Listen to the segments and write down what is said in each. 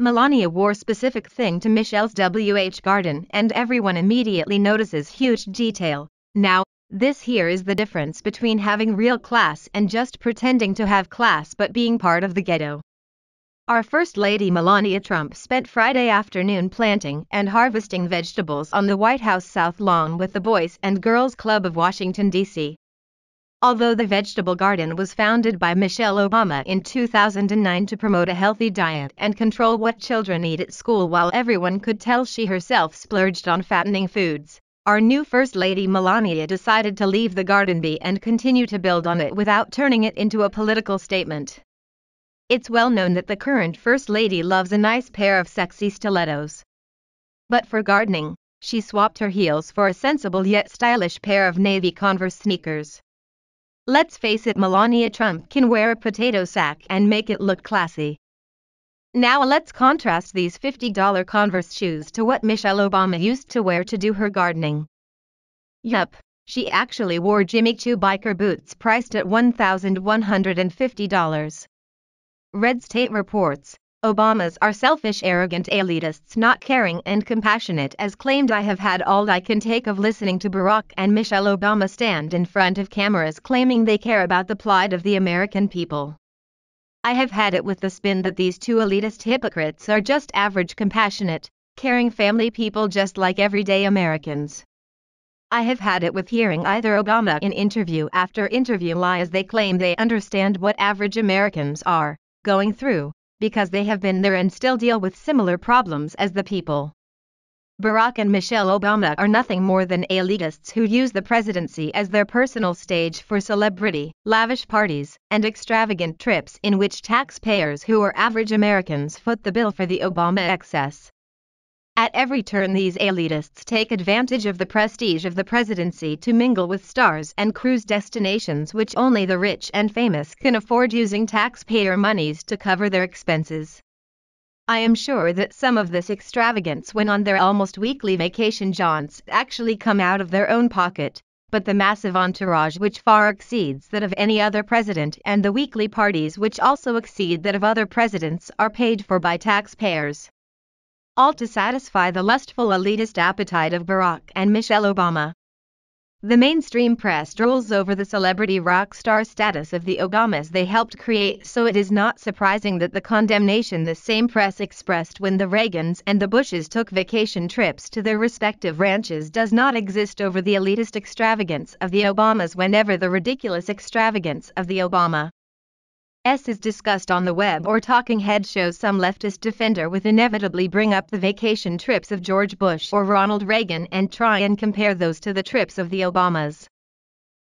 Melania wore specific thing to Michelle's WH garden and everyone immediately notices huge detail. Now, this here is the difference between having real class and just pretending to have class but being part of the ghetto. Our First Lady Melania Trump spent Friday afternoon planting and harvesting vegetables on the White House South Lawn with the Boys and Girls Club of Washington, D.C. Although the vegetable garden was founded by Michelle Obama in 2009 to promote a healthy diet and control what children eat at school while everyone could tell she herself splurged on fattening foods, our new First Lady Melania decided to leave the garden be and continue to build on it without turning it into a political statement. It's well known that the current First Lady loves a nice pair of sexy stilettos. But for gardening, she swapped her heels for a sensible yet stylish pair of navy Converse sneakers. Let's face it, Melania Trump can wear a potato sack and make it look classy. Now let's contrast these $50 Converse shoes to what Michelle Obama used to wear to do her gardening. Yup, she actually wore Jimmy Choo biker boots priced at $1,150. Red State reports. Obamas are selfish, arrogant elitists, not caring and compassionate, as claimed. I have had all I can take of listening to Barack and Michelle Obama stand in front of cameras claiming they care about the plight of the American people. I have had it with the spin that these two elitist hypocrites are just average, compassionate, caring family people just like everyday Americans. I have had it with hearing either Obama in interview after interview lie as they claim they understand what average Americans are going through because they have been there and still deal with similar problems as the people. Barack and Michelle Obama are nothing more than elitists who use the presidency as their personal stage for celebrity, lavish parties, and extravagant trips in which taxpayers who are average Americans foot the bill for the Obama excess. At every turn these elitists take advantage of the prestige of the presidency to mingle with stars and cruise destinations which only the rich and famous can afford using taxpayer monies to cover their expenses. I am sure that some of this extravagance when on their almost weekly vacation jaunts actually come out of their own pocket, but the massive entourage which far exceeds that of any other president and the weekly parties which also exceed that of other presidents are paid for by taxpayers all to satisfy the lustful elitist appetite of Barack and Michelle Obama. The mainstream press drools over the celebrity rock star status of the Obamas they helped create, so it is not surprising that the condemnation the same press expressed when the Reagans and the Bushes took vacation trips to their respective ranches does not exist over the elitist extravagance of the Obamas whenever the ridiculous extravagance of the Obama. S is discussed on the web or talking head shows some leftist defender with inevitably bring up the vacation trips of George Bush or Ronald Reagan and try and compare those to the trips of the Obamas.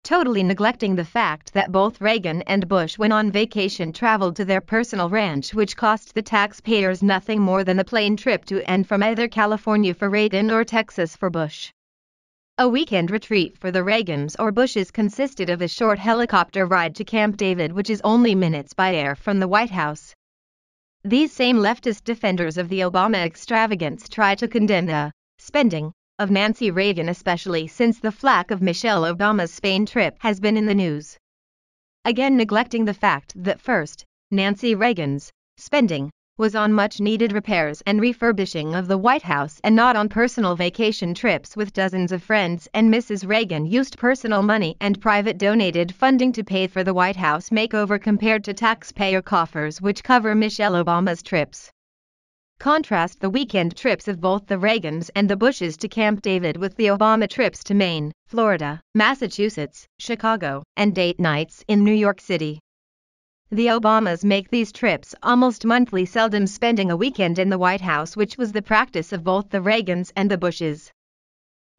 Totally neglecting the fact that both Reagan and Bush when on vacation traveled to their personal ranch which cost the taxpayers nothing more than a plane trip to and from either California for Reagan or Texas for Bush. A weekend retreat for the Reagans or Bushes consisted of a short helicopter ride to Camp David, which is only minutes by air from the White House. These same leftist defenders of the Obama extravagance try to condemn the spending of Nancy Reagan, especially since the flack of Michelle Obama's Spain trip has been in the news. Again, neglecting the fact that first, Nancy Reagan's spending was on much-needed repairs and refurbishing of the White House and not on personal vacation trips with dozens of friends and Mrs. Reagan used personal money and private donated funding to pay for the White House makeover compared to taxpayer coffers which cover Michelle Obama's trips. Contrast the weekend trips of both the Reagans and the Bushes to Camp David with the Obama trips to Maine, Florida, Massachusetts, Chicago, and date nights in New York City. The Obamas make these trips almost monthly, seldom spending a weekend in the White House, which was the practice of both the Reagans and the Bushes.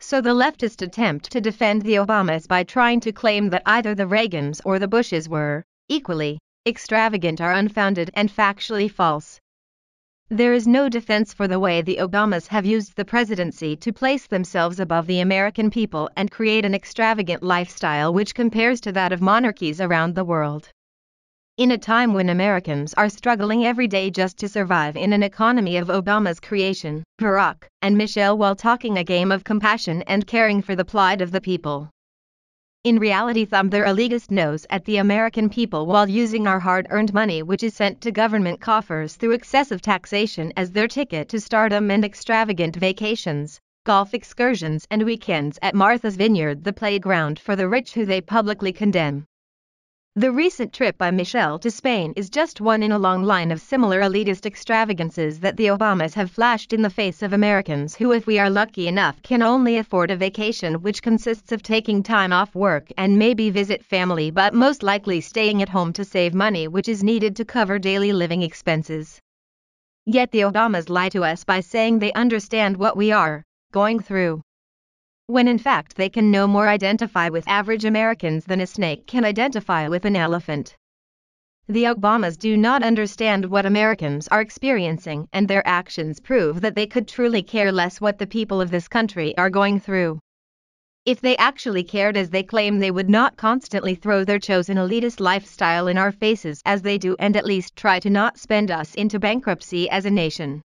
So the leftist attempt to defend the Obamas by trying to claim that either the Reagans or the Bushes were, equally, extravagant are unfounded and factually false. There is no defense for the way the Obamas have used the presidency to place themselves above the American people and create an extravagant lifestyle which compares to that of monarchies around the world. In a time when Americans are struggling every day just to survive in an economy of Obama's creation, Barack and Michelle while talking a game of compassion and caring for the plight of the people. In reality thumb their elitist nose at the American people while using our hard-earned money which is sent to government coffers through excessive taxation as their ticket to stardom and extravagant vacations, golf excursions and weekends at Martha's Vineyard the playground for the rich who they publicly condemn. The recent trip by Michelle to Spain is just one in a long line of similar elitist extravagances that the Obamas have flashed in the face of Americans who, if we are lucky enough, can only afford a vacation which consists of taking time off work and maybe visit family but most likely staying at home to save money which is needed to cover daily living expenses. Yet the Obamas lie to us by saying they understand what we are going through when in fact they can no more identify with average Americans than a snake can identify with an elephant. The Obamas do not understand what Americans are experiencing, and their actions prove that they could truly care less what the people of this country are going through. If they actually cared as they claim, they would not constantly throw their chosen elitist lifestyle in our faces as they do and at least try to not spend us into bankruptcy as a nation.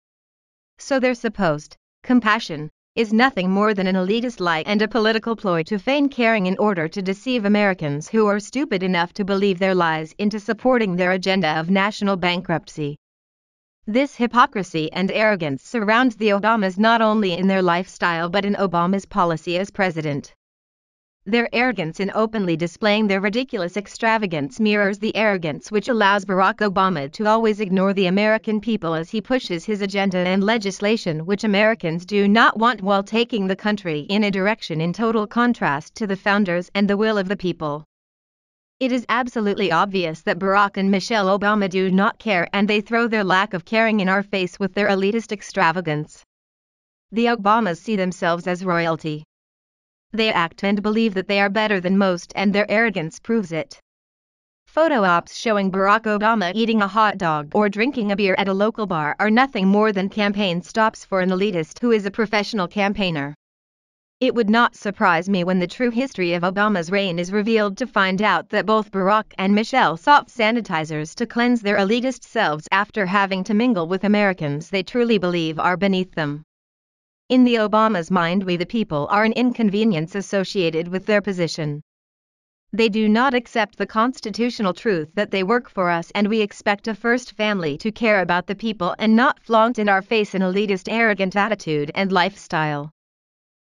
So their supposed compassion is nothing more than an elitist lie and a political ploy to feign caring in order to deceive Americans who are stupid enough to believe their lies into supporting their agenda of national bankruptcy. This hypocrisy and arrogance surrounds the Obamas not only in their lifestyle but in Obama's policy as president. Their arrogance in openly displaying their ridiculous extravagance mirrors the arrogance which allows Barack Obama to always ignore the American people as he pushes his agenda and legislation which Americans do not want while taking the country in a direction in total contrast to the founders and the will of the people. It is absolutely obvious that Barack and Michelle Obama do not care and they throw their lack of caring in our face with their elitist extravagance. The Obamas see themselves as royalty. They act and believe that they are better than most and their arrogance proves it. Photo ops showing Barack Obama eating a hot dog or drinking a beer at a local bar are nothing more than campaign stops for an elitist who is a professional campaigner. It would not surprise me when the true history of Obama's reign is revealed to find out that both Barack and Michelle sought sanitizers to cleanse their elitist selves after having to mingle with Americans they truly believe are beneath them. In the Obamas' mind, we the people are an inconvenience associated with their position. They do not accept the constitutional truth that they work for us and we expect a first family to care about the people and not flaunt in our face an elitist arrogant attitude and lifestyle.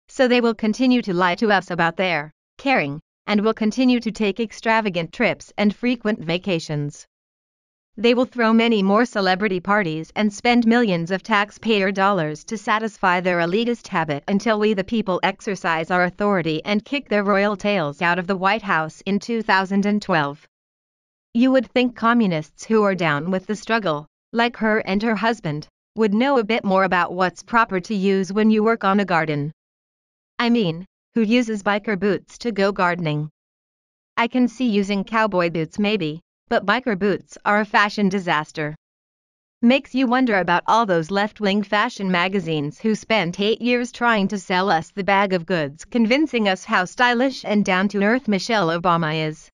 So they will continue to lie to us about their caring and will continue to take extravagant trips and frequent vacations they will throw many more celebrity parties and spend millions of taxpayer dollars to satisfy their elitist habit until we the people exercise our authority and kick their royal tails out of the White House in 2012. You would think communists who are down with the struggle, like her and her husband, would know a bit more about what's proper to use when you work on a garden. I mean, who uses biker boots to go gardening? I can see using cowboy boots maybe, but biker boots are a fashion disaster. Makes you wonder about all those left-wing fashion magazines who spent eight years trying to sell us the bag of goods, convincing us how stylish and down-to-earth Michelle Obama is.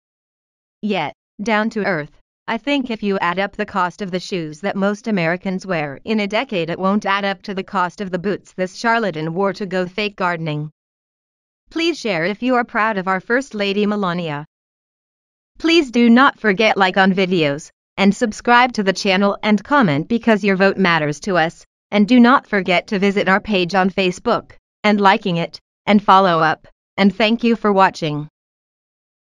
Yet, down-to-earth, I think if you add up the cost of the shoes that most Americans wear in a decade it won't add up to the cost of the boots this charlatan wore to go fake gardening. Please share if you are proud of our First Lady Melania. Please do not forget like on videos, and subscribe to the channel and comment because your vote matters to us, and do not forget to visit our page on Facebook, and liking it, and follow up, and thank you for watching.